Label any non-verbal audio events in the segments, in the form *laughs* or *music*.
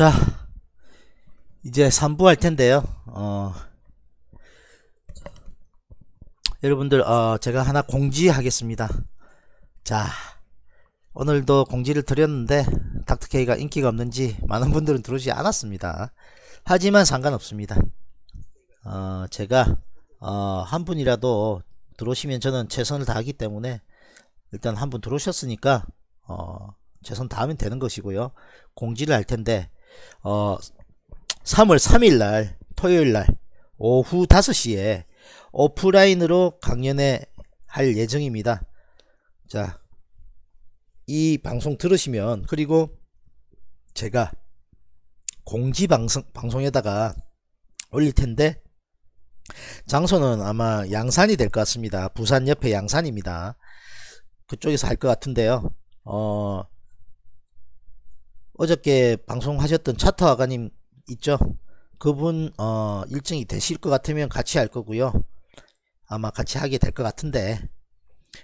자 이제 3부 할 텐데요 어, 여러분들 어, 제가 하나 공지하겠습니다 자 오늘도 공지를 드렸는데 닥터케이가 인기가 없는지 많은 분들은 들어오지 않았습니다 하지만 상관없습니다 어, 제가 어, 한 분이라도 들어오시면 저는 최선을 다하기 때문에 일단 한 분 들어오셨으니까 어, 최선 다하면 되는 것이고요 공지를 할 텐데 어, 3월 3일 날 토요일 날 오후 5시에 오프라인으로 강연회 할 예정입니다. 자, 이 방송 들으시면 그리고 제가 공지 방송 방송에다가 올릴 텐데 장소는 아마 양산이 될 것 같습니다. 부산 옆에 양산입니다. 그쪽에서 할 것 같은데요. 어, 어저께 방송하셨던 차트 아가님 있죠? 그분 어 일정이 되실 것 같으면 같이 할 거고요. 아마 같이 하게 될 것 같은데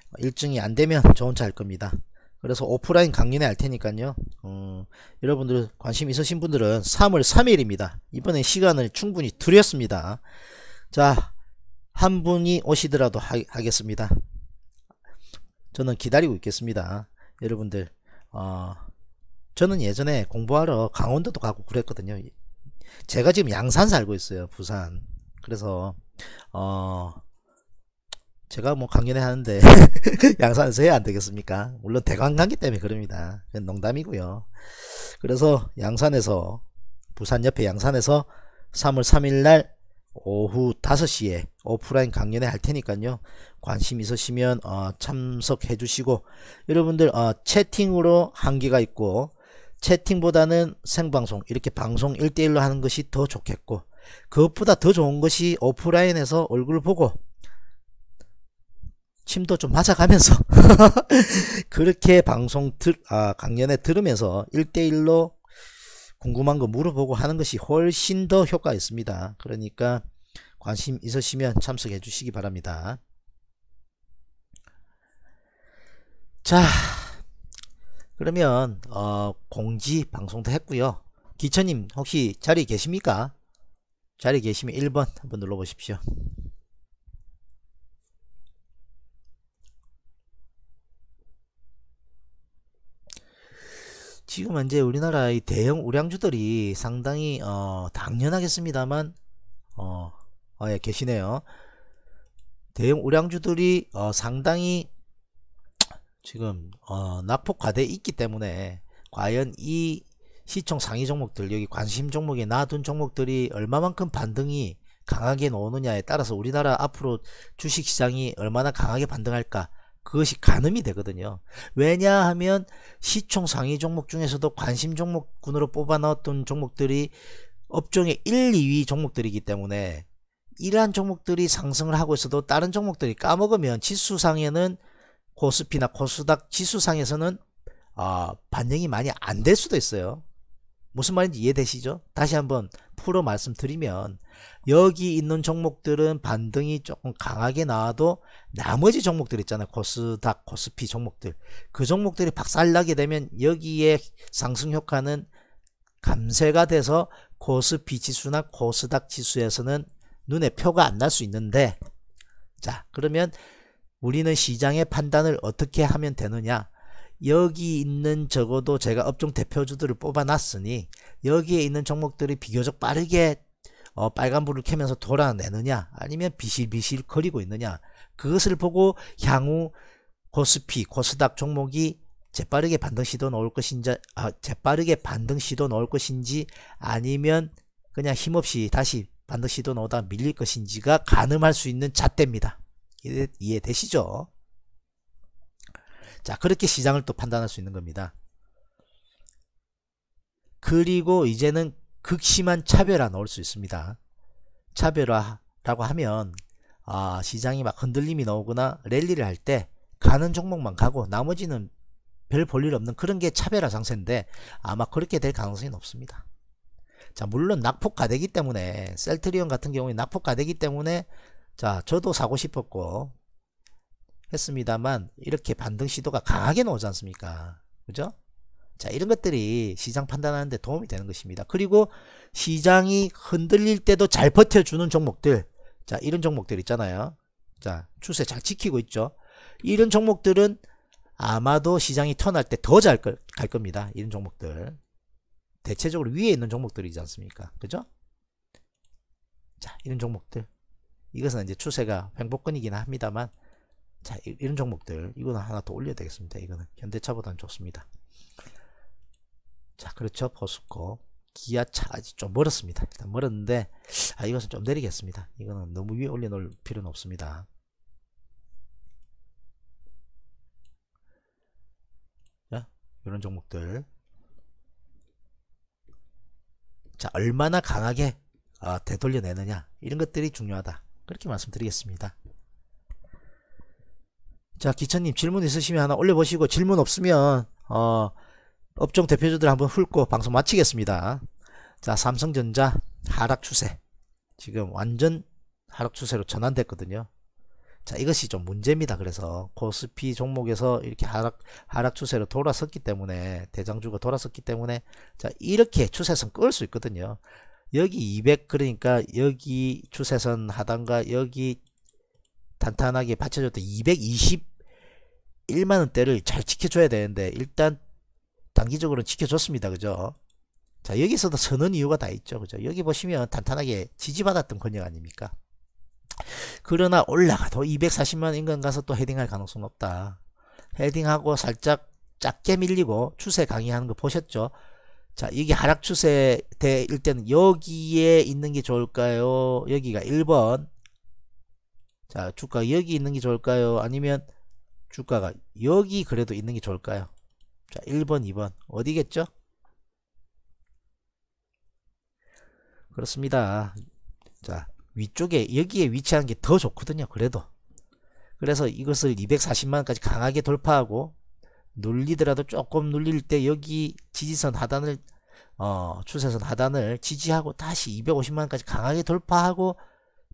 어, 일정이 안 되면 저 혼자 할 겁니다. 그래서 오프라인 강연회 할 테니까요. 어, 여러분들 관심 있으신 분들은 3월 3일입니다. 이번에 시간을 충분히 드렸습니다. 자, 한 분이 오시더라도 하, 겠습니다 저는 기다리고 있겠습니다. 여러분들 어, 저는 예전에 공부하러 강원도도 가고 그랬거든요. 제가 지금 양산 살고 있어요. 부산. 그래서 어 제가 뭐 강연회 하는데 *laughs* 양산에서 해야 안 되겠습니까? 물론 대관광기 때문에 그럽니다. 그건 농담이고요. 그래서 양산에서 부산 옆에 양산에서 3월 3일 날 오후 5시에 오프라인 강연회 할 테니까요. 관심 있으시면 어, 참석해 주시고 여러분들 어, 채팅으로 한계가 있고 채팅보다는 생방송 이렇게 방송 1대1로 하는 것이 더 좋겠고 그것보다 더 좋은 것이 오프라인에서 얼굴 보고 침도 좀 맞아가면서 *laughs* 그렇게 방송 들, 아, 강연에 들으면서 1대1로 궁금한 거 물어보고 하는 것이 훨씬 더 효과 있습니다. 그러니까 관심 있으시면 참석해 주시기 바랍니다. 자 그러면 어, 공지 방송도 했고요 기천님 혹시 자리에 계십니까? 자리에 계시면 1번 한번 눌러보십시오 지금 현재 우리나라 의 대형 우량주들이 상당히 어, 당연하겠습니다만 어, 아, 예, 계시네요 대형 우량주들이 어, 상당히 지금 어, 낙폭 과대 있기 때문에 과연 이 시총 상위 종목들 여기 관심 종목에 놔둔 종목들이 얼마만큼 반등이 강하게 나오느냐에 따라서 우리나라 앞으로 주식시장이 얼마나 강하게 반등할까 그것이 가늠이 되거든요 왜냐하면 시총 상위 종목 중에서도 관심 종목군으로 뽑아 넣었던 종목들이 업종의 1, 2위 종목들이기 때문에 이러한 종목들이 상승을 하고 있어도 다른 종목들이 까먹으면 지수상에는 코스피나 코스닥 지수상에서는 아, 반영이 많이 안 될 수도 있어요. 무슨 말인지 이해되시죠? 다시 한번 풀어 말씀드리면 여기 있는 종목들은 반등이 조금 강하게 나와도 나머지 종목들 있잖아요. 코스닥, 코스피 종목들. 그 종목들이 박살나게 되면 여기에 상승 효과는 감쇄가 돼서 코스피 지수나 코스닥 지수에서는 눈에 표가 안 날 수 있는데 자 그러면 우리는 시장의 판단을 어떻게 하면 되느냐 여기 있는 적어도 제가 업종 대표주들을 뽑아놨으니 여기에 있는 종목들이 비교적 빠르게 어, 빨간불을 켜면서 돌아내느냐 아니면 비실비실 거리고 있느냐 그것을 보고 향후 코스피 코스닥 종목이 재빠르게 반등 시도 넣을 것인지 아, 재빠르게 반등 시도 넣을 것인지 아니면 그냥 힘없이 다시 반등 시도 넣다 밀릴 것인지가 가늠할 수 있는 잣대입니다. 이해, 되시죠? 자, 그렇게 시장을 또 판단할 수 있는 겁니다. 그리고 이제는 극심한 차별화 나올 수 있습니다. 차별화라고 하면 아, 시장이 막 흔들림이 나오거나 랠리를 할 때 가는 종목만 가고 나머지는 별 볼일 없는 그런 게 차별화 장세인데 아마 그렇게 될 가능성이 높습니다. 자 물론 낙폭 가되기 때문에 셀트리온 같은 경우에 낙폭 가되기 때문에 자 저도 사고 싶었고 했습니다만 이렇게 반등 시도가 강하게 나오지 않습니까 그죠 자 이런 것들이 시장 판단하는데 도움이 되는 것입니다 그리고 시장이 흔들릴 때도 잘 버텨주는 종목들 자 이런 종목들 있잖아요 자 추세 잘 지키고 있죠 이런 종목들은 아마도 시장이 턴할 때 더 잘 갈 겁니다 이런 종목들 대체적으로 위에 있는 종목들이지 않습니까 그죠 자 이런 종목들 이것은 이제 추세가 횡보권이긴 합니다만 자 이런 종목들 이거는 하나 더 올려야 되겠습니다 이거는 현대차보다는 좋습니다 자 그렇죠 포스코 기아차 아직 좀 멀었습니다 일단 멀었는데 아 이것은 좀 내리겠습니다 이거는 너무 위에 올려놓을 필요는 없습니다 자 이런 종목들 자 얼마나 강하게 아, 되돌려내느냐 이런 것들이 중요하다 그렇게 말씀드리겠습니다. 자 기천님 질문 있으시면 하나 올려보시고 질문 없으면 어, 업종 대표주들 한번 훑고 방송 마치겠습니다. 자 삼성전자 하락 추세 지금 완전 하락 추세로 전환됐거든요. 자 이것이 좀 문제입니다. 그래서 코스피 종목에서 이렇게 하락 하락 추세로 돌아섰기 때문에 대장주가 돌아섰기 때문에 자 이렇게 추세선 끌 수 있거든요. 여기 200 그러니까 여기 추세선 하단과 여기 단단하게 받쳐줬던 221만원대를 잘 지켜줘야 되는데 일단 단기적으로 지켜줬습니다 그죠 자 여기서도 서는 이유가 다 있죠 그죠 여기 보시면 단단하게 지지받았던 권역 아닙니까 그러나 올라가도 240만 인근 가서 또 헤딩할 가능성 높다 헤딩하고 살짝 작게 밀리고 추세 강의하는 거 보셨죠 자, 이게 하락 추세일 때는 여기에 있는 게 좋을까요? 여기가 1번. 자, 주가 여기 있는 게 좋을까요? 아니면 주가가 여기 그래도 있는 게 좋을까요? 자, 1번, 2번. 어디겠죠? 그렇습니다. 자, 위쪽에, 여기에 위치하는 게 더 좋거든요. 그래도. 그래서 이것을 240만원까지 강하게 돌파하고 눌리더라도 조금 눌릴 때 여기 지지선 하단을 어, 추세선 하단을 지지하고 다시 250만원까지 강하게 돌파하고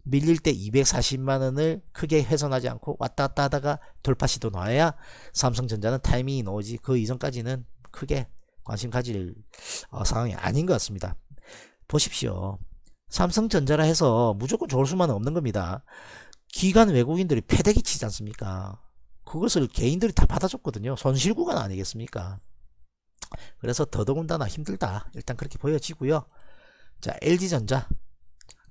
밀릴 때 240만원을 크게 훼손하지 않고 왔다 갔다 하다가 돌파 시도 놔야 삼성전자는 타이밍이 나오지 그 이전까지는 크게 관심 가질 어, 상황이 아닌 것 같습니다 보십시오 삼성전자라 해서 무조건 좋을 수만은 없는 겁니다 기관 외국인들이 패대기 치지 않습니까 그것을 개인들이 다 받아줬거든요. 손실구간 아니겠습니까? 그래서 더더군다나 힘들다. 일단 그렇게 보여지고요. 자, LG전자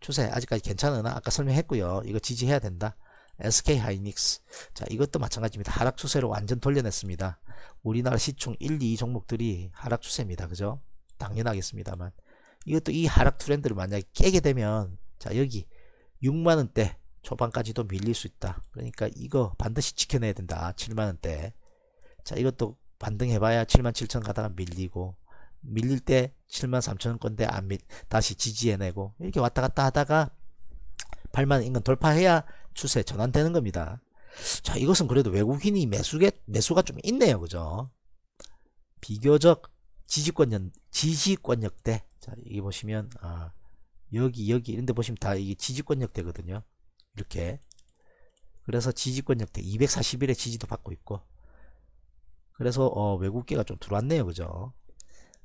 추세 아직까지 괜찮으나 아까 설명했고요. 이거 지지해야 된다. SK 하이닉스. 자, 이것도 마찬가지입니다. 하락 추세로 완전 돌려냈습니다. 우리나라 시총 1, 2 종목들이 하락 추세입니다. 그죠? 당연하겠습니다만. 이것도 이 하락 트렌드를 만약에 깨게 되면 자, 여기 6만 원대 초반까지도 밀릴 수 있다. 그러니까 이거 반드시 지켜내야 된다. 7만원대. 자, 이것도 반등해봐야 7만 7천 가다가 밀리고, 밀릴 때 7만 3천 원 건데 안 밀, 다시 지지해내고, 이렇게 왔다 갔다 하다가 8만 인근 돌파해야 추세 전환되는 겁니다. 자, 이것은 그래도 외국인이 매수게, 매수가 좀 있네요. 그죠? 비교적 지지권역, 지지권역대. 자, 여기 보시면, 아, 여기, 여기, 이런데 보시면 다 이게 지지권역대거든요. 이렇게 그래서 지지권 역대 241의 지지도 받고 있고 그래서 어, 외국계가 좀 들어왔네요 그죠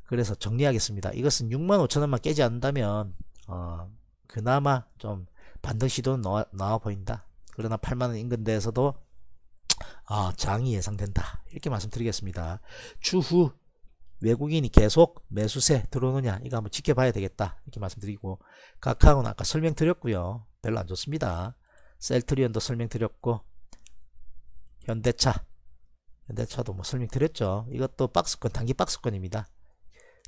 그래서 정리하겠습니다 이것은 65,000원만 깨지 않는다면 어, 그나마 좀 반등 시도는 나와, 나와 보인다 그러나 8만원 인근대에서도 아, 장이 예상된다 이렇게 말씀드리겠습니다 추후 외국인이 계속 매수세 들어오느냐 이거 한번 지켜봐야 되겠다 이렇게 말씀드리고 각하는 아까 설명드렸고요 별로 안 좋습니다. 셀트리온도 설명드렸고 현대차 현대차도 뭐 설명드렸죠. 이것도 박스권 단기 박스권입니다.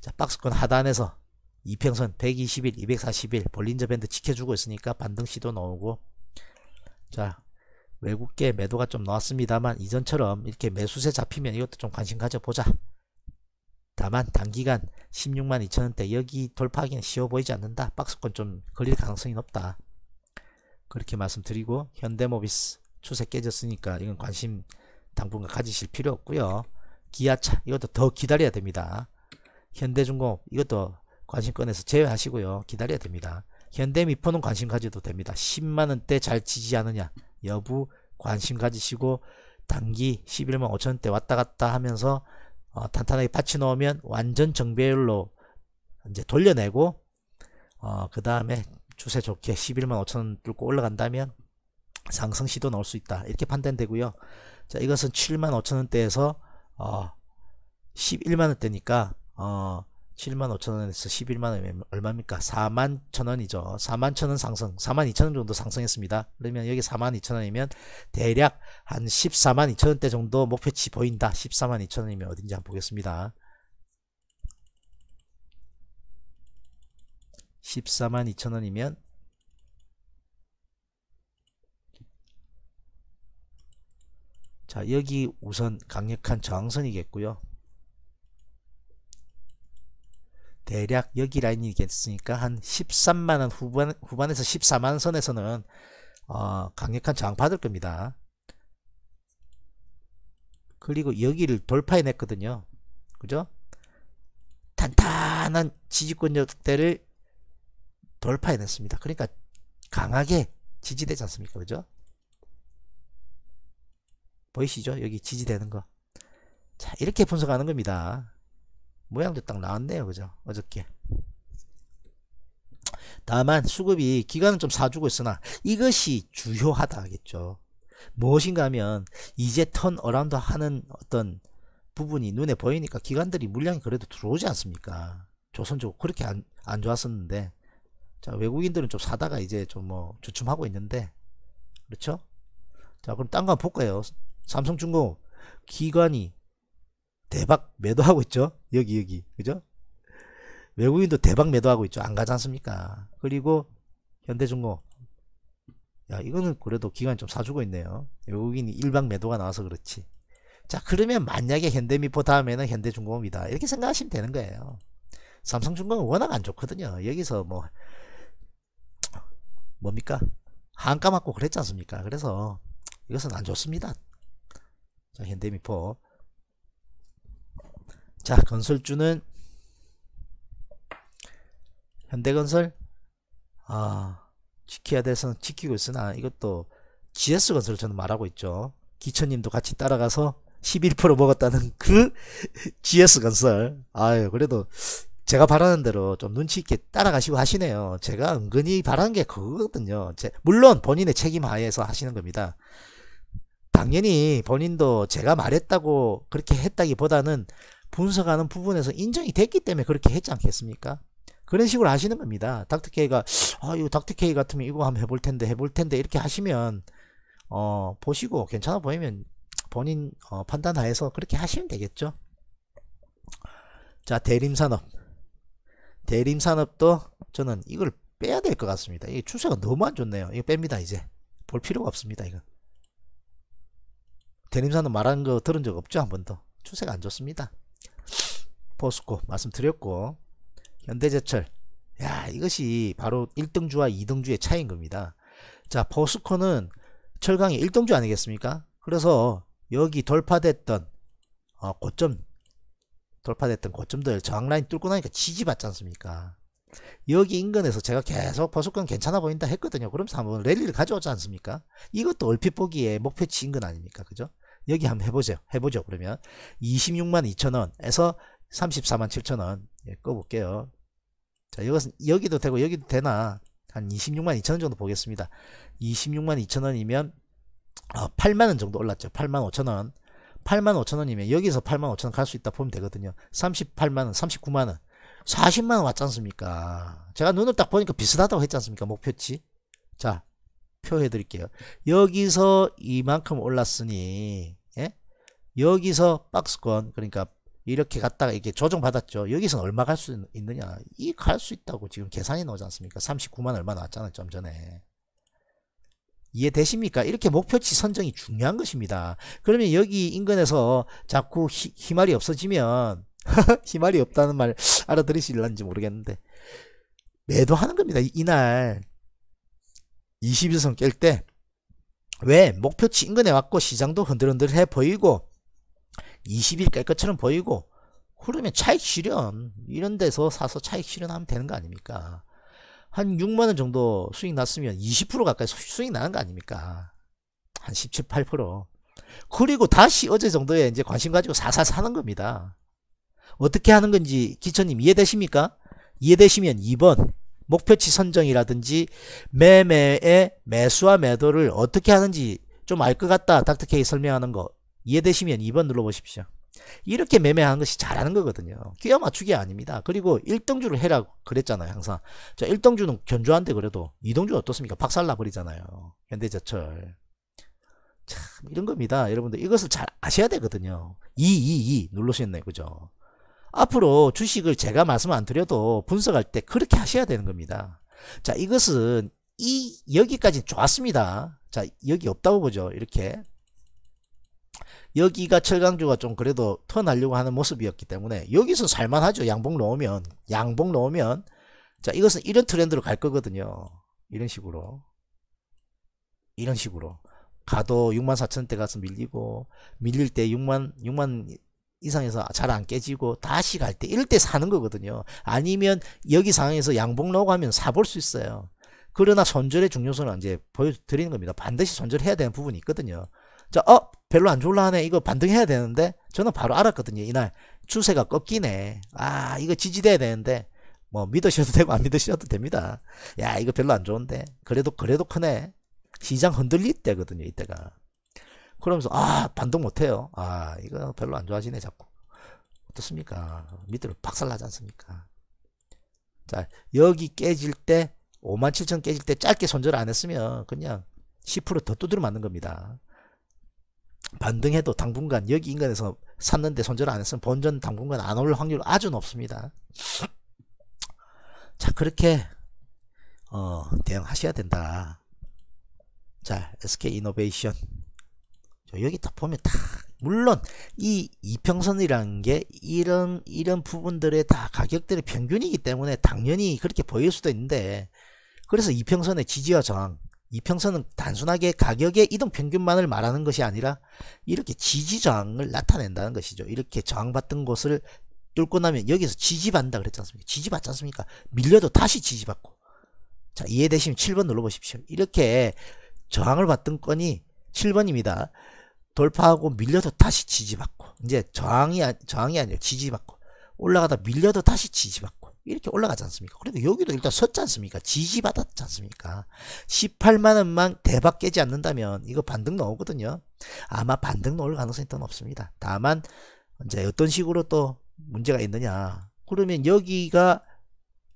자 박스권 하단에서 이평선 121, 241 볼린저 밴드 지켜주고 있으니까 반등 시도 나오고 자 외국계 매도가 좀 나왔습니다만 이전처럼 이렇게 매수세 잡히면 이것도 좀 관심 가져보자. 다만 단기간 16만 2천원대 여기 돌파하기는 쉬워 보이지 않는다. 박스권 좀 걸릴 가능성이 높다. 그렇게 말씀드리고 현대모비스 추세 깨졌으니까 이건 관심 당분간 가지실 필요 없고요. 기아차 이것도 더 기다려야 됩니다. 현대중공업 이것도 관심 꺼내서 제외하시고요. 기다려야 됩니다. 현대미포는 관심 가져도 됩니다. 10만원대 잘 지지 않느냐 여부 관심 가지시고 단기 11만 5천원대 왔다갔다 하면서 어, 탄탄하게 받쳐놓으면 완전 정배율로 이제 돌려내고 어, 그 다음에 추세 좋게 11만 5천원 뚫고 올라간다면 상승 시도 나올 수 있다 이렇게 판단되고요 자 이것은 7만 5천원대에서 어 11만원대니까 어 7만 5천원에서 11만원 얼마입니까 4만 천원이죠 4만 천 원 상승 4만 2천원 정도 상승했습니다 그러면 여기 4만 2천원이면 대략 한 14만 2천원대 정도 목표치 보인다 14만 2천원이면 어딘지 한번 보겠습니다 14만 2천원이면 자 여기 우선 강력한 저항선이겠고요 대략 여기 라인이겠으니까 한 13만원 후반, 후반에서 14만원 선에서는 어, 강력한 저항 받을 겁니다 그리고 여기를 돌파해냈거든요 그죠? 탄탄한 지지권 역대를 돌파해냈습니다. 그러니까 강하게 지지되지 않습니까? 그죠? 보이시죠? 여기 지지되는 거. 자, 이렇게 분석하는 겁니다. 모양도 딱 나왔네요. 그죠? 어저께. 다만 수급이 기간은 좀 사주고 있으나 이것이 주요하다 하겠죠. 무엇인가 하면 이제 턴 어라운드 하는 어떤 부분이 눈에 보이니까 기관들이 물량이 그래도 들어오지 않습니까? 조선적으로 그렇게 안, 안 좋았었는데 자, 외국인들은 좀 사다가 이제 좀 뭐 주춤하고 있는데, 그렇죠? 자, 그럼 딴 거 한번 볼까요? 삼성중공 기관이 대박 매도하고 있죠? 여기, 여기. 그죠? 외국인도 대박 매도하고 있죠? 안 가지 않습니까? 그리고 현대중공 야, 이거는 그래도 기관이 좀 사주고 있네요. 외국인이 일방 매도가 나와서 그렇지. 자, 그러면 만약에 현대미포 다음에는 현대중공업이다. 이렇게 생각하시면 되는 거예요. 삼성중공업은 워낙 안 좋거든요. 여기서 뭐 뭡니까? 한가 맞고 그랬지 않습니까? 그래서 이것은 안 좋습니다. 자, 현대미포. 자, 건설주는 현대건설 아, 지켜야 돼서 지키고 있으나 이것도 GS건설 저는 말하고 있죠. 기천님도 같이 따라가서 11% 먹었다는 그 GS건설. *laughs* 아유, 그래도 제가 바라는 대로 좀 눈치 있게 따라가시고 하시네요. 제가 은근히 바라는 게 그거거든요. 제, 물론 본인의 책임 하에서 하시는 겁니다. 당연히 본인도 제가 말했다고 그렇게 했다기보다는 분석하는 부분에서 인정이 됐기 때문에 그렇게 했지 않겠습니까? 그런 식으로 하시는 겁니다. 닥터케이가 아, 이거 닥터케이 같으면 이거 한번 해볼 텐데 해볼 텐데 이렇게 하시면 어, 보시고 괜찮아 보이면 본인 어, 판단하에서 그렇게 하시면 되겠죠. 자, 대림산업. 대림산업도 저는 이걸 빼야 될 것 같습니다. 이 추세가 너무 안 좋네요. 이거 뺍니다 이제. 볼 필요가 없습니다. 이건. 대림산업 말한 거 들은 적 없죠? 한 번도. 추세가 안 좋습니다. 포스코 말씀드렸고 현대제철 야 이것이 바로 1등주와 2등주의 차이인 겁니다. 자 포스코는 철강의 1등주 아니겠습니까? 그래서 여기 돌파됐던 어, 고점 돌파됐던 고점들 저항라인 뚫고 나니까 지지받지 않습니까? 여기 인근에서 제가 계속 버수권 괜찮아 보인다 했거든요. 그럼 한번 랠리를 가져오지 않습니까? 이것도 얼핏 보기에 목표치 인근 아닙니까? 그죠? 여기 한번 해보죠. 해보죠. 그러면 26만 2천원에서 34만 7천원 예, 꺼볼게요. 자, 이것은 여기도 되고 여기도 되나 한 26만 2천원 정도 보겠습니다. 26만 2천원이면 어, 8만원 정도 올랐죠. 8만 5천원. 85,000원이면 여기서 85,000원 갈 수 있다 보면 되거든요. 38만원, 39만원, 40만원 왔지 않습니까? 제가 눈을 딱 보니까 비슷하다고 했지 않습니까? 목표치. 자, 표해 드릴게요. 여기서 이만큼 올랐으니, 예? 여기서 박스권, 그러니까 이렇게 갔다가 이렇게 조정받았죠. 여기서는 얼마 갈 수 있느냐? 이 갈 수 있다고 지금 계산이 나오지 않습니까? 39만 얼마 나왔잖아요. 좀 전에. 이해되십니까? 이렇게 목표치 선정이 중요한 것입니다. 그러면 여기 인근에서 자꾸 히, 희말이 없어지면 *laughs* 희말이 없다는 말알아들으실는지 모르겠는데 매도하는 겁니다. 이날 21선 깰 때 왜 목표치 인근에 왔고 시장도 흔들흔들해 보이고 20일 깰 것처럼 보이고 그러면 차익 실현 이런 데서 사서 차익 실현하면 되는 거 아닙니까? 한 6만원 정도 수익 났으면 20% 가까이 수익 나는 거 아닙니까? 한 17, 8%. 그리고 다시 어제 정도에 이제 관심 가지고 사사 사는 겁니다. 어떻게 하는 건지 기초님 이해되십니까? 이해되시면 2번 목표치 선정이라든지 매매의 매수와 매도를 어떻게 하는지 좀 알 것 같다. 닥터케이 설명하는 거 이해되시면 2번 눌러보십시오. 이렇게 매매하는 것이 잘하는 거거든요. 끼어 맞추기 아닙니다. 그리고 1등주를 해라고 그랬잖아요. 항상. 저 1등주는 견조한데 그래도 2등주 어떻습니까? 박살나 버리잖아요. 현대제철. 참 이런 겁니다. 여러분들 이것을 잘 아셔야 되거든요. 222눌러주셨네 그죠? 앞으로 주식을 제가 말씀 안 드려도 분석할 때 그렇게 하셔야 되는 겁니다. 자 이것은 이 여기까지 좋았습니다. 자 여기 없다고 보죠. 이렇게 여기가 철강주가 좀 그래도 터하려고 하는 모습이었기 때문에 여기서 살만하죠. 양봉 넣으면 양봉 넣으면 자 이것은 이런 트렌드로 갈 거거든요. 이런 식으로 이런 식으로 가도 6 4 0 0 0대 가서 밀리고 밀릴 때 6만 6만 이상에서 잘 안 깨지고 다시 갈 때 이럴 때 사는 거거든요. 아니면 여기 상황에서 양봉 넣고 하면 사볼 수 있어요. 그러나 손절의 중요성을 이제 보여드리는 겁니다. 반드시 손절해야 되는 부분이 있거든요. 자, 어, 별로 안 좋을라네. 이거 반등해야 되는데 저는 바로 알았거든요. 이날 추세가 꺾이네. 아, 이거 지지돼야 되는데 뭐 믿으셔도 되고 안 믿으셔도 됩니다. 야, 이거 별로 안 좋은데 그래도 그래도 크네. 시장 흔들릴 때거든요. 이때가. 그러면서 아반동 못해요. 아 이거 별로 안 좋아지네 자꾸. 어떻습니까? 밑으로 박살나지 않습니까? 자 여기 깨질 때 57,000 깨질 때 짧게 손절 안 했으면 그냥 10%더 두드려 맞는 겁니다. 반등해도 당분간 여기 인근에서 샀는데 손절 안 했으면 본전 당분간 안 올 확률 아주 높습니다. 자 그렇게 어, 대응하셔야 된다. 자 SK 이노베이션 여기 딱 보면 다 물론 이 이평선이라는 게 이런 이런 부분들의 다 가격들의 평균이기 때문에 당연히 그렇게 보일 수도 있는데 그래서 이평선의 지지와 저항 이평선은 단순하게 가격의 이동 평균만을 말하는 것이 아니라 이렇게 지지 저항을 나타낸다는 것이죠. 이렇게 저항받던 곳을 뚫고 나면 여기서 지지받는다 그랬지 않습니까? 지지받지 않습니까? 밀려도 다시 지지받고. 자, 이해되시면 7번 눌러보십시오. 이렇게 저항을 받던 건이 7번입니다. 돌파하고 밀려도 다시 지지받고. 이제 저항이, 아, 저항이 아니라 지지받고. 올라가다 밀려도 다시 지지받고. 이렇게 올라가지 않습니까? 그래도 여기도 일단 섰지 않습니까? 지지받았지 않습니까? 18만원만 대박 깨지 않는다면 이거 반등 나오거든요. 아마 반등 나올 가능성이 또 높습니다. 다만 이제 어떤 식으로 또 문제가 있느냐 그러면 여기가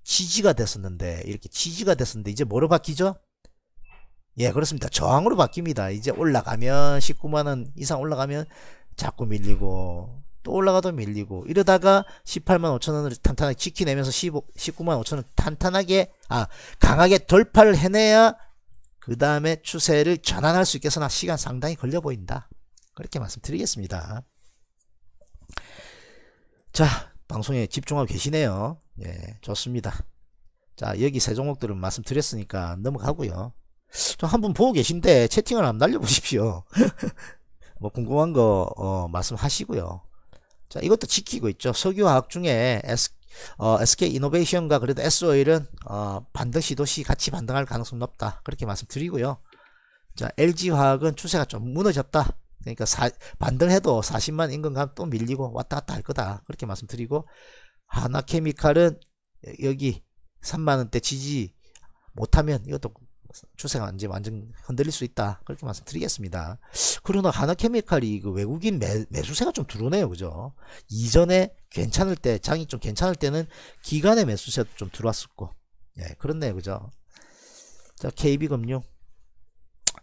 지지가 됐었는데 이렇게 지지가 됐었는데 이제 뭐로 바뀌죠? 예 그렇습니다. 저항으로 바뀝니다. 이제 올라가면 19만원 이상 올라가면 자꾸 밀리고 또 올라가도 밀리고 이러다가 18만 5천원을 탄탄하게 지키내면서 15, 19만 5천원 탄탄하게 아 강하게 돌파를 해내야 그 다음에 추세를 전환할 수 있겠으나 시간 상당히 걸려 보인다 그렇게 말씀드리겠습니다 자 방송에 집중하고 계시네요 예 좋습니다 자 여기 세 종목들은 말씀드렸으니까 넘어가고요 한분 보고 계신데 채팅을 한번 날려보십시오 *laughs* 뭐 궁금한 거 어, 말씀하시고요 자, 이것도 지키고 있죠. 석유화학 중에 S, 어, SK 이노베이션과 그래도 S오일은 어, 반드시 도시 같이 반등할 가능성 높다. 그렇게 말씀드리고요. 자, LG화학은 추세가 좀 무너졌다. 그러니까 사, 반등해도 40만 인근감 또 밀리고 왔다 갔다 할 거다. 그렇게 말씀드리고 하나케미칼은 여기 3만원대 지지 못하면 이것도 추세가 이제 완전 흔들릴 수 있다 그렇게 말씀드리겠습니다. 그러나 하나케미칼이 그 외국인 매, 매수세가 좀 들어오네요, 그죠? 이전에 괜찮을 때 장이 좀 괜찮을 때는 기간의 매수세도 좀 들어왔었고, 예, 그렇네요, 그죠? 자, KB금융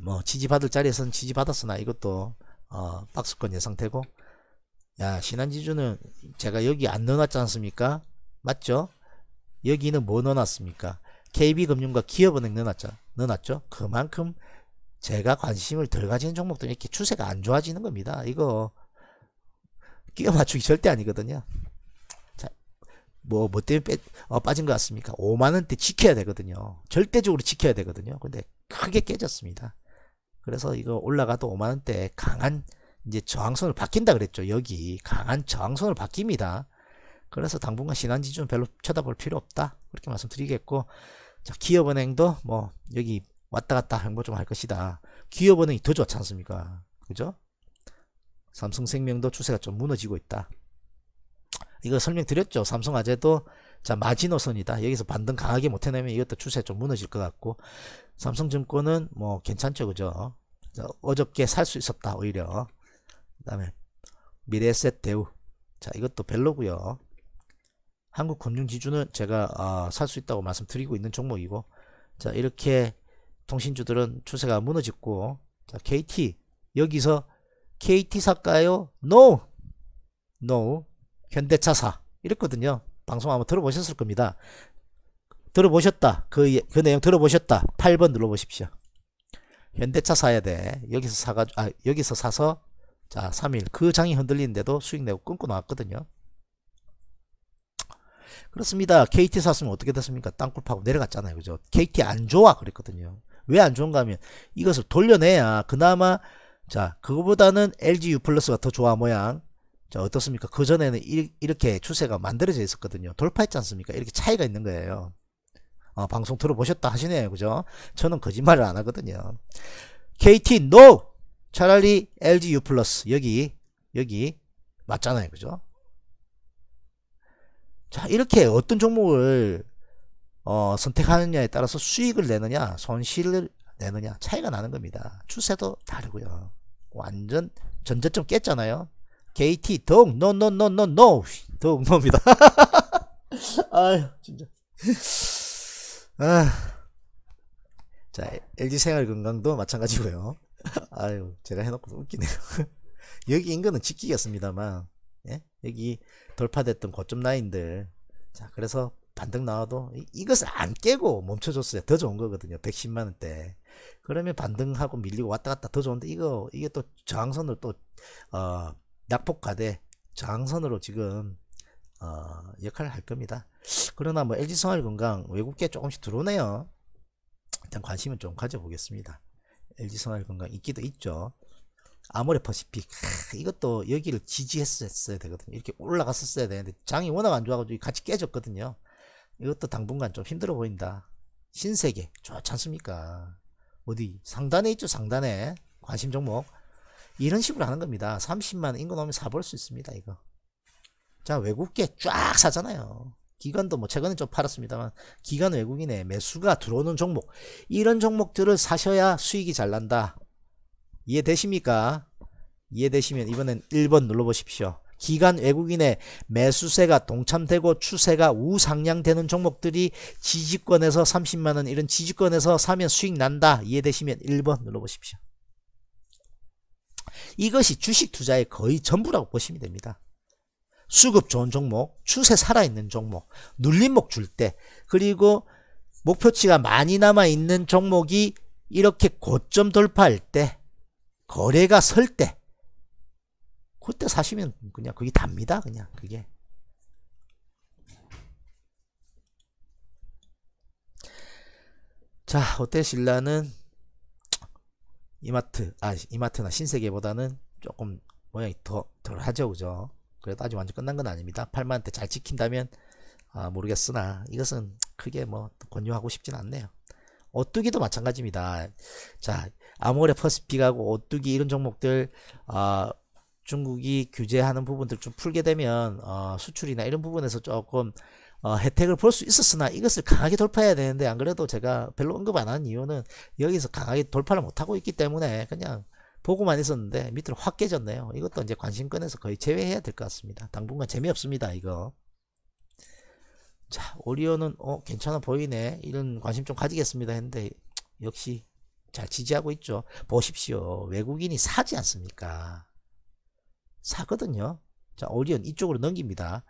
뭐 지지받을 자리에서는 지지받았으나 이것도 어, 박스권 예상되고, 야 신한지주는 제가 여기 안 넣어놨지 않습니까? 맞죠? 여기는 뭐 넣어놨습니까? KB금융과 기업은행 넣어놨죠. 넣어놨죠. 그만큼 제가 관심을 덜 가지는 종목들은 이렇게 추세가 안 좋아지는 겁니다. 이거 끼어 맞추기 절대 아니거든요. 자, 뭐, 뭐 때문에 빼, 어, 빠진 것 같습니까? 5만원대 지켜야 되거든요. 절대적으로 지켜야 되거든요. 근데 크게 깨졌습니다. 그래서 이거 올라가도 5만원대 강한 이제 저항선을 바뀐다 그랬죠. 여기 강한 저항선을 바뀝니다. 그래서 당분간 신한지주 별로 쳐다볼 필요 없다. 그렇게 말씀드리겠고 자, 기업은행도 뭐 여기 왔다 갔다 행보 좀 할 것이다. 기업은행이 더 좋지 않습니까? 그죠? 삼성생명도 추세가 좀 무너지고 있다. 이거 설명드렸죠. 삼성아재도 자 마지노선이다. 여기서 반등 강하게 못 해내면 이것도 추세 좀 무너질 것 같고 삼성증권은 뭐 괜찮죠, 그죠? 자, 어저께 살 수 있었다 오히려. 그다음에 미래셋 대우. 자 이것도 별로고요. 한국금융지주는 제가 어, 아, 살수 있다고 말씀드리고 있는 종목이고 자 이렇게 통신주들은 추세가 무너졌고 자 KT 여기서 KT 살까요? NO! NO 현대차사 이랬거든요 방송 아마 들어보셨을 겁니다 들어보셨다 그, 예, 그 내용 들어보셨다 8번 눌러보십시오 현대차 사야 돼 여기서 사가 아 여기서 사서 자 3일 그 장이 흔들리는데도 수익 내고 끊고 나왔거든요 그렇습니다. KT 샀으면 어떻게 됐습니까? 땅굴 파고 내려갔잖아요. 그죠? KT 안 좋아 그랬거든요. 왜 안 좋은가 하면 이것을 돌려내야 그나마 자 그거보다는 LG U 플러스가 더 좋아 모양 자 어떻습니까? 그 전에는 이렇게 추세가 만들어져 있었거든요. 돌파했지 않습니까? 이렇게 차이가 있는 거예요. 어, 방송 들어보셨다 하시네요. 그죠? 저는 거짓말을 안 하거든요. KT NO! 차라리 LG U 플러스 여기 여기 맞잖아요. 그죠? 자, 이렇게 어떤 종목을 어, 선택하느냐에 따라서 수익을 내느냐, 손실을 내느냐 차이가 나는 겁니다. 추세도 다르고요. 완전 전제점 깼잖아요. KT 더욱 노노노노노 더욱 노입니다. *laughs* 아유 진짜. 아. 자 LG 생활 건강도 마찬가지고요. 아유 제가 해놓고 웃기네요. *laughs* 여기 인근은 지키겠습니다만 예? 여기 돌파됐던 고점 라인들 자 그래서 반등 나와도 이것을 안 깨고 멈춰줬어야더 좋은 거거든요 110만원대 그러면 반등하고 밀리고 왔다 갔다 더 좋은데 이거 이게 또 저항선을 또 어, 낙폭가대 저항선으로 지금 어, 역할을 할 겁니다 그러나 뭐 l g 생활건강 외국계 조금씩 들어오네요 일단 관심을좀 가져보겠습니다 l g 생활건강 있기도 있죠 아모레퍼시픽 이것도 여기를 지지했어야 되거든요 이렇게 올라갔었어야 되는데 장이 워낙 안 좋아가지고 같이 깨졌거든요 이것도 당분간 좀 힘들어 보인다 신세계 좋지 않습니까 어디 상단에 있죠 상단에 관심 종목 이런 식으로 하는 겁니다 30만 인구 넘으면 사볼 수 있습니다 이거 자 외국계 쫙 사잖아요 기관도 뭐 최근에 좀 팔았습니다만 기관 외국인의 매수가 들어오는 종목 이런 종목들을 사셔야 수익이 잘 난다 이해되십니까? 이해되시면 이번엔 1번 눌러보십시오. 기간 외국인의 매수세가 동참되고 추세가 우상향되는 종목들이 지지권에서 30만원 이런 지지권에서 사면 수익 난다. 이해되시면 1번 눌러보십시오. 이것이 주식 투자의 거의 전부라고 보시면 됩니다. 수급 좋은 종목, 추세 살아있는 종목, 눌림목 줄 때, 그리고 목표치가 많이 남아있는 종목이 이렇게 고점 돌파할 때, 거래가 설 때, 그때 사시면 그냥 그게 답니다. 그냥 그게. 자, 호텔 신라는 이마트, 아, 이마트나 신세계보다는 조금 모양이 더, 덜 하죠. 그죠? 그래도 아직 완전 끝난 건 아닙니다. 8만원대 잘 지킨다면, 아, 모르겠으나, 이것은 크게 뭐, 권유하고 싶진 않네요. 어뚜기도 마찬가지입니다. 자, 아모레 퍼시픽하고 오뚜기 이런 종목들 어, 중국이 규제하는 부분들 좀 풀게 되면 어, 수출이나 이런 부분에서 조금 어, 혜택을 볼 수 있었으나 이것을 강하게 돌파해야 되는데 안 그래도 제가 별로 언급 안 한 이유는 여기서 강하게 돌파를 못하고 있기 때문에 그냥 보고만 있었는데 밑으로 확 깨졌네요. 이것도 이제 관심권에서 거의 제외해야 될 것 같습니다. 당분간 재미없습니다. 이거. 자 오리온은 어 괜찮아 보이네 이런 관심 좀 가지겠습니다 했는데 역시 잘 지지하고 있죠. 보십시오. 외국인이 사지 않습니까? 사거든요. 자, 오리온 이쪽으로 넘깁니다.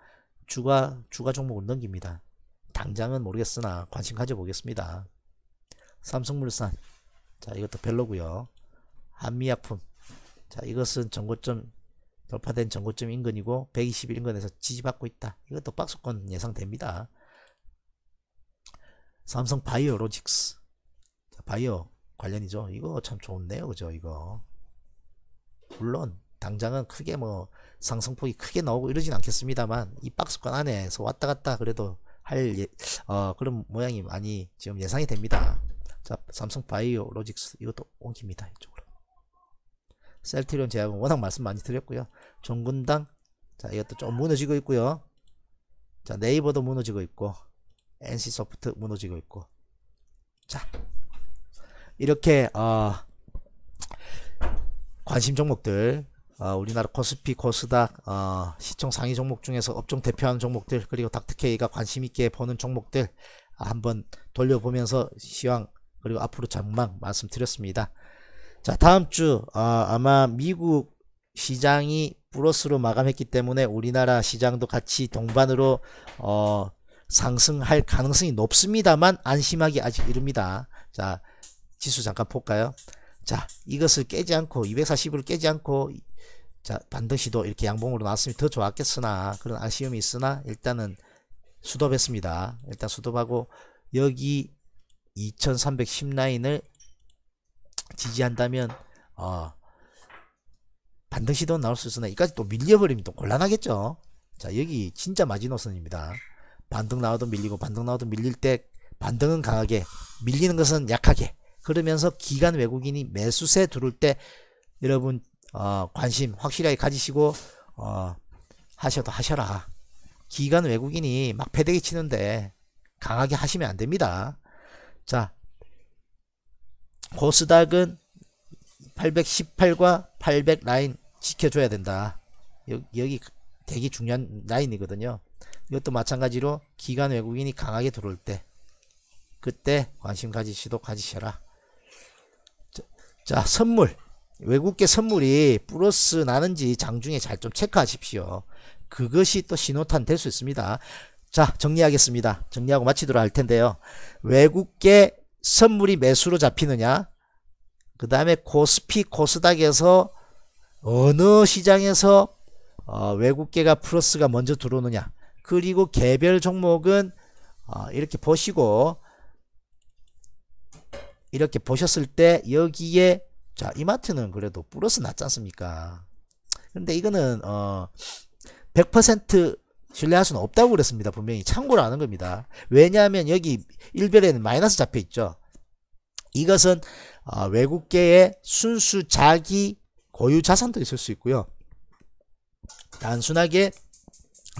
주가, 주가 종목으로 넘깁니다. 당장은 모르겠으나 관심 가져보겠습니다. 삼성물산. 자, 이것도 별로고요 한미약품. 자, 이것은 전고점, 돌파된 전고점 인근이고, 121 인근에서 지지받고 있다. 이것도 박수권 예상됩니다. 삼성 바이오로직스. 자, 바이오 관련이죠. 이거 참 좋은데요. 그죠? 이거. 물론 당장은 크게 뭐 상승폭이 크게 나오고 이러진 않겠습니다만 이 박스권 안에서 왔다 갔다 그래도 할 예, 어, 그런 모양이 많이 지금 예상이 됩니다. 자, 삼성 바이오 로직스 이것도 옮깁니다. 이쪽으로. 셀트리온 제약은 워낙 말씀 많이 드렸고요. 종근당 자, 이것도 좀 무너지고 있고요. 자, 네이버도 무너지고 있고 NC소프트 무너지고 있고. 자, 이렇게 어, 관심 종목들 어, 우리나라 코스피, 코스닥, 어, 시청 상위 종목 중에서 업종 대표하는 종목들 그리고 닥터케이가 관심 있게 보는 종목들 아, 한번 돌려보면서 시황 그리고 앞으로 전망 말씀드렸습니다. 자 다음 주 어, 아마 미국 시장이 플러스로 마감했기 때문에 우리나라 시장도 같이 동반으로 어, 상승할 가능성이 높습니다만 안심하기 아직 이릅니다. 자 지수 잠깐 볼까요? 자, 이것을 깨지 않고 240을 깨지 않고 자, 반드시도 이렇게 양봉으로 나왔으면 더 좋았겠으나 그런 아쉬움이 있으나 일단은 수 d o 했습니다 일단 수 d o 하고 여기 2310 라인을 지지한다면 어반드시도 나올 수 있으나 이까지 또 밀려버리면 또 곤란하겠죠. 자 여기 진짜 마지노선입니다. 반등 나와도 밀리고 반등 나와도 밀릴 때 반등은 강하게 밀리는 것은 약하게 그러면서 기간 외국인이 매수세 들을때 여러분 어, 관심 확실하게 가지시고 어, 하셔도 하셔라. 기간 외국인이 막 패대기 치는데 강하게 하시면 안 됩니다. 자, 고스닥은 818과 800 라인 지켜줘야 된다. 여, 여기 되게 중요한 라인이거든요. 이것도 마찬가지로 기간 외국인이 강하게 들어올 때 그때 관심 가지시도 가지셔라. 자 선물 외국계 선물이 플러스 나는지 장중에 잘 좀 체크하십시오. 그것이 또 신호탄 될 수 있습니다. 자 정리하겠습니다. 정리하고 마치도록 할 텐데요. 외국계 선물이 매수로 잡히느냐 그 다음에 코스피 코스닥에서 어느 시장에서 어, 외국계가 플러스가 먼저 들어오느냐 그리고 개별 종목은 어, 이렇게 보시고 이렇게 보셨을 때 여기에 자 이마트는 그래도 플러스 낫지 않습니까 근데 이거는 어100% 신뢰할 수는 없다고 그랬습니다 분명히 참고를 하는 겁니다 왜냐하면 여기 일별에는 마이너스 잡혀 있죠 이것은 어, 외국계의 순수 자기 고유 자산도 있을 수 있고요 단순하게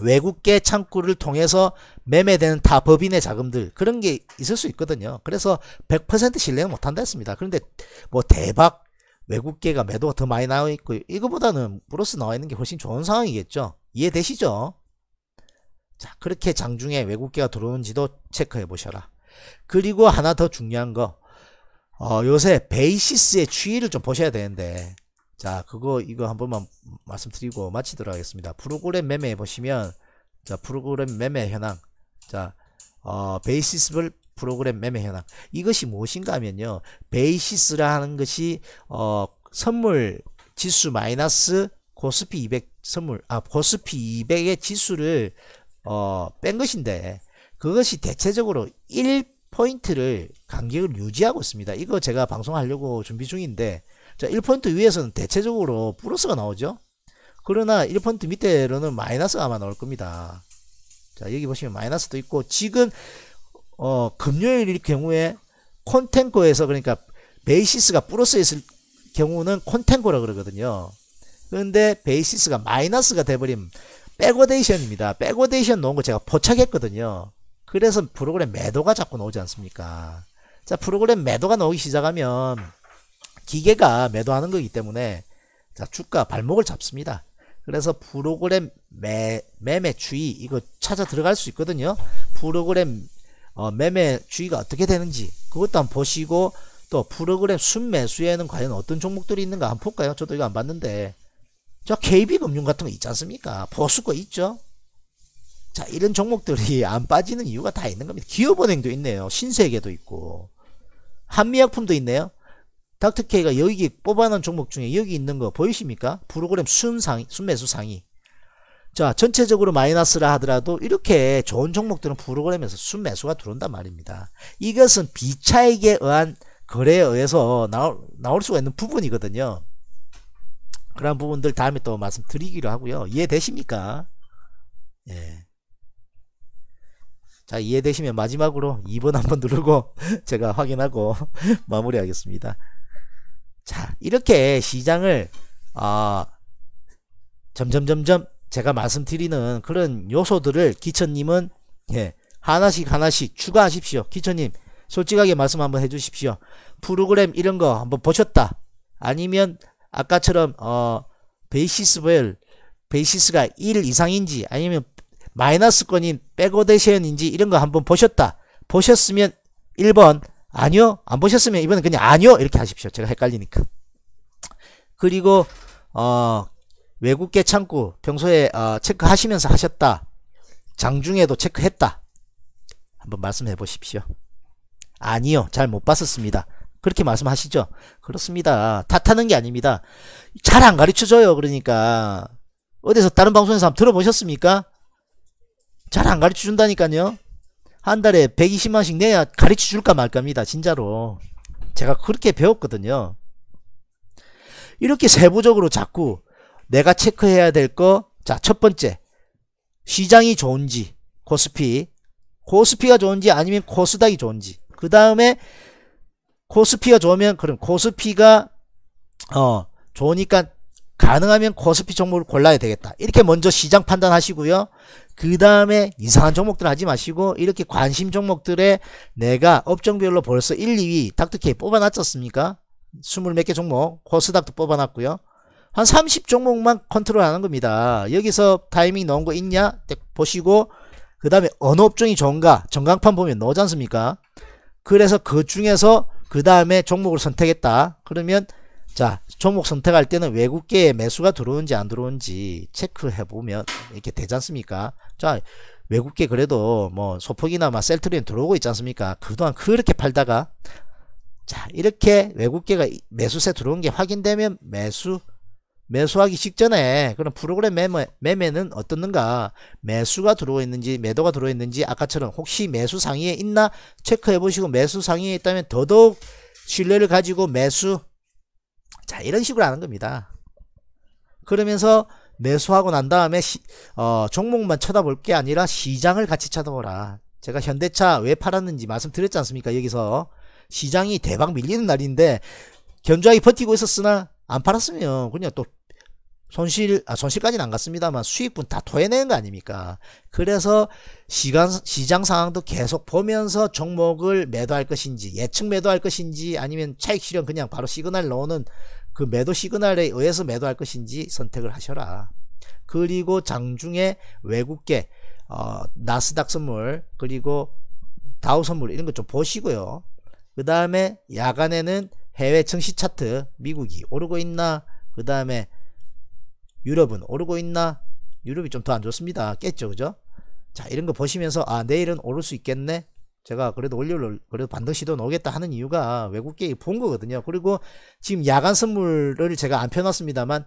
외국계 창구를 통해서 매매되는 다 법인의 자금들 그런 게 있을 수 있거든요. 그래서 100% 신뢰는 못한다 했습니다. 그런데 뭐 대박 외국계가 매도가 더 많이 나와 있고 이거보다는 플러스 나와 있는 게 훨씬 좋은 상황이겠죠. 이해되시죠? 자 그렇게 장중에 외국계가 들어오는지도 체크해 보셔라. 그리고 하나 더 중요한 거 어, 요새 베이시스의 추이를 좀 보셔야 되는데 자 그거 이거 한 번만 말씀드리고 마치도록 하겠습니다 프로그램 매매 보시면 자 프로그램 매매 현황 자 어, 베이시스블 프로그램 매매 현황 이것이 무엇인가 하면요 베이시스라 는 것이 어, 선물 지수 마이너스 코스피 200 선물 아 코스피 200의 지수를 어, 뺀 것인데 그것이 대체적으로 1 포인트를 간격을 유지하고 있습니다. 이거 제가 방송하려고 준비 중인데 자 1포인트 위에서는 대체적으로 플러스가 나오죠 그러나 1포인트 밑에로는 마이너스가 아마 나올 겁니다 자 여기 보시면 마이너스도 있고 지금 어 금요일일 경우에 콘텐코에서 그러니까 베이시스가 플러스 있을 경우는 콘텐코라 그러거든요 그런데 베이시스가 마이너스가 돼버린 백워데이션입니다백워데이션 놓은 거 제가 포착했거든요 그래서 프로그램 매도가 자꾸 나오지 않습니까 자 프로그램 매도가 나오기 시작하면 기계가 매도하는 거기 때문에 자, 주가 발목을 잡습니다. 그래서 프로그램 매, 매매 주의 이거 찾아 들어갈 수 있거든요. 프로그램 어, 매매 주의가 어떻게 되는지 그것도 한번 보시고 또 프로그램 순매수에는 과연 어떤 종목들이 있는가 한번 볼까요? 저도 이거 안 봤는데 저 KB금융 같은 거 있지 않습니까? 보수거 있죠? 자 이런 종목들이 안 빠지는 이유가 다 있는 겁니다. 기업은행도 있네요. 신세계도 있고 한미약품도 있네요. 닥터케이가 여기 뽑아놓은 종목 중에 여기 있는 거 보이십니까? 프로그램 순상 순매수 상위. 자, 전체적으로 마이너스라 하더라도 이렇게 좋은 종목들은 프로그램에서 순매수가 들어온단 말입니다. 이것은 비차익에 의한 거래에 의해서 나올, 나올 수가 있는 부분이거든요. 그런 부분들 다음에 또 말씀드리기로 하고요. 이해되십니까? 예. 자, 이해되시면 마지막으로 2번 한번 누르고 *laughs* 제가 확인하고 *laughs* 마무리하겠습니다. 자, 이렇게 시장을 아 점점 점점 제가 말씀드리는 그런 요소들을 기천님은 예, 하나씩 하나씩 추가하십시오. 기천님 솔직하게 말씀 한번 해주십시오. 프로그램 이런 거 한번 보셨다. 아니면 아까처럼 어 베이시스별 베이시스가 1 이상인지 아니면 마이너스권인 백오데이션인지 이런 거 한번 보셨다. 보셨으면 1번 아니요. 안 보셨으면 이번엔 그냥 아니요. 이렇게 하십시오. 제가 헷갈리니까. 그리고 어, 외국계 창구 평소에 어, 체크하시면서 하셨다. 장중에도 체크했다. 한번 말씀해 보십시오. 아니요. 잘 못 봤었습니다. 그렇게 말씀하시죠? 그렇습니다. 탓하는 게 아닙니다. 잘 안 가르쳐줘요. 그러니까 어디서 다른 방송에서 한번 들어보셨습니까? 잘 안 가르쳐준다니까요. 한 달에 120만씩 내야 가르쳐 줄까 말까입니다. 진짜로. 제가 그렇게 배웠거든요. 이렇게 세부적으로 자꾸 내가 체크해야 될 거. 자, 첫 번째. 시장이 좋은지, 코스피. 코스피가 좋은지 아니면 코스닥이 좋은지. 그 다음에 코스피가 좋으면, 그럼 코스피가, 어, 좋으니까 가능하면 코스피 종목을 골라야 되겠다. 이렇게 먼저 시장 판단하시고요. 그 다음에 이상한 종목들 하지 마시고 이렇게 관심 종목들에 내가 업종별로 벌써 1, 2위 닥터케이 뽑아놨잖습니까 20 몇 개 종목 코스닥도 뽑아놨고요. 한 30종목만 컨트롤하는 겁니다. 여기서 타이밍 넣은 거 있냐? 보시고 그 다음에 어느 업종이 좋은가 전강판 보면 넣지 않습니까? 그래서 그 중에서 그 다음에 종목을 선택했다. 그러면 자 종목 선택할 때는 외국계에 매수가 들어오는지 안 들어오는지 체크해 보면 이렇게 되지 않습니까 자 외국계 그래도 뭐 소폭이나 막 셀트리온 들어오고 있지 않습니까 그동안 그렇게 팔다가 자 이렇게 외국계가 매수세 들어온 게 확인되면 매수 매수하기 직전에 그런 프로그램 매매, 매매는 어떻는가 매수가 들어있는지 매도가 들어있는지 아까처럼 혹시 매수 상위에 있나 체크해 보시고 매수 상위에 있다면 더더욱 신뢰를 가지고 매수 자 이런 식으로 하는 겁니다. 그러면서 매수하고 난 다음에 시, 어, 종목만 쳐다볼 게 아니라 시장을 같이 쳐다보라. 제가 현대차 왜 팔았는지 말씀드렸지 않습니까? 여기서 시장이 대박 밀리는 날인데 견주하게 버티고 있었으나 안 팔았으면 그냥 또 손실 아 손실까지는 안 갔습니다만 수익분 다 토해내는 거 아닙니까? 그래서 시간 시장 상황도 계속 보면서 종목을 매도할 것인지 예측 매도할 것인지 아니면 차익 실현 그냥 바로 시그널 넣는 그 매도 시그널에 의해서 매도할 것인지 선택을 하셔라. 그리고 장중에 외국계 어, 나스닥 선물 그리고 다우 선물 이런 것 좀 보시고요. 그 다음에 야간에는 해외 증시 차트 미국이 오르고 있나 그 다음에 유럽은 오르고 있나? 유럽이 좀 더 안 좋습니다. 깼죠, 그죠? 자, 이런 거 보시면서 아, 내일은 오를 수 있겠네. 제가 그래도 월요일 그래도 반드 시도 나오겠다 하는 이유가 외국계 본 거거든요. 그리고 지금 야간 선물을 제가 안 펴놨습니다만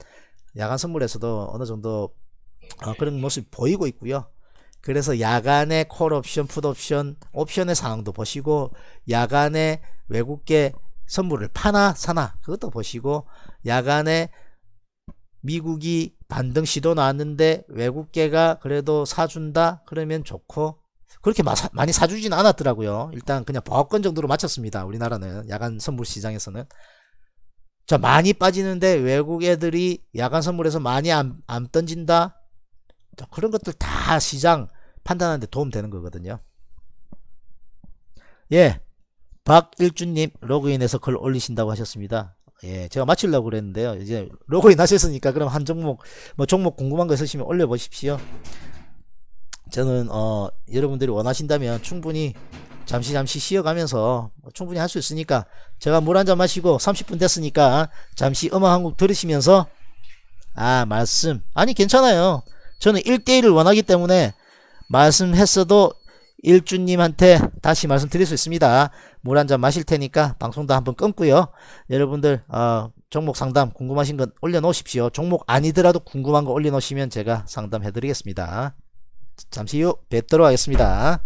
야간 선물에서도 어느 정도 어, 그런 모습 이 보이고 있고요. 그래서 야간의 콜옵션, 풋옵션, 옵션의 상황도 보시고 야간에 외국계 선물을 파나 사나 그것도 보시고 야간에 미국이 반등 시도 나왔는데 외국계가 그래도 사준다 그러면 좋고 그렇게 마사, 많이 사주진 않았더라고요 일단 그냥 버건 정도로 마쳤습니다 우리나라는 야간 선물 시장에서는 자 많이 빠지는데 외국 애들이 야간 선물에서 많이 안, 안 던진다 자, 그런 것들 다 시장 판단하는데 도움되는 거거든요 예 박일준님 로그인해서 글 올리신다고 하셨습니다 예, 제가 마치려고 그랬는데요. 이제 로그인 하셨으니까 그럼 한 종목, 뭐 종목 궁금한 거 있으시면 올려보십시오. 저는 어, 여러분들이 원하신다면 충분히 잠시 잠시 쉬어가면서 뭐 충분히 할 수 있으니까 제가 물 한잔 마시고 30분 됐으니까 잠시 음악 한 곡 들으시면서 아 말씀 아니 괜찮아요 저는 1대1을 원하기 때문에 말씀했어도 일주님한테 다시 말씀드릴 수 있습니다. 물 한 잔 마실 테니까 방송도 한번 끊고요. 여러분들 어, 종목 상담 궁금하신 건 올려놓으십시오. 종목 아니더라도 궁금한 거 올려놓으시면 제가 상담해드리겠습니다. 잠시 후 뵙도록 하겠습니다.